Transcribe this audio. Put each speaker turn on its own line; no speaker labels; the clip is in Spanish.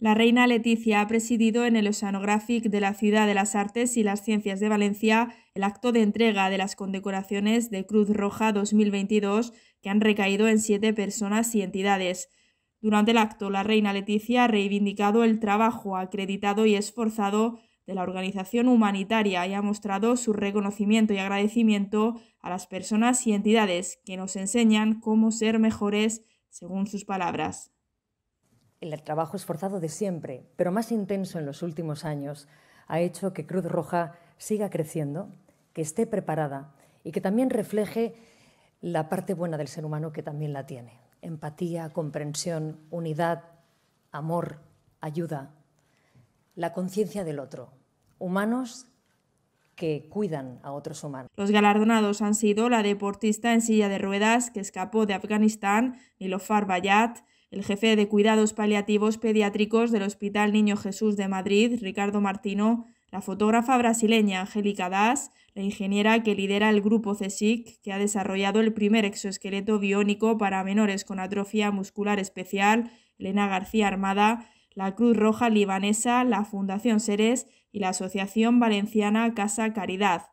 La reina Leticia ha presidido en el Oceanographic de la Ciudad de las Artes y las Ciencias de Valencia el acto de entrega de las condecoraciones de Cruz Roja 2022 que han recaído en siete personas y entidades. Durante el acto, la reina Leticia ha reivindicado el trabajo acreditado y esforzado de la organización humanitaria y ha mostrado su reconocimiento y agradecimiento a las personas y entidades que nos enseñan cómo ser mejores, según sus palabras
el trabajo esforzado de siempre, pero más intenso en los últimos años, ha hecho que Cruz Roja siga creciendo, que esté preparada y que también refleje la parte buena del ser humano que también la tiene. Empatía, comprensión, unidad, amor, ayuda, la conciencia del otro. Humanos
que cuidan a otros humanos. Los galardonados han sido la deportista en silla de ruedas que escapó de Afganistán, Nilofar Bayat, el jefe de cuidados paliativos pediátricos del Hospital Niño Jesús de Madrid, Ricardo Martino, la fotógrafa brasileña Angélica Das, la ingeniera que lidera el grupo CESIC, que ha desarrollado el primer exoesqueleto biónico para menores con atrofia muscular especial, Elena García Armada, la Cruz Roja Libanesa, la Fundación Seres y la Asociación Valenciana Casa Caridad.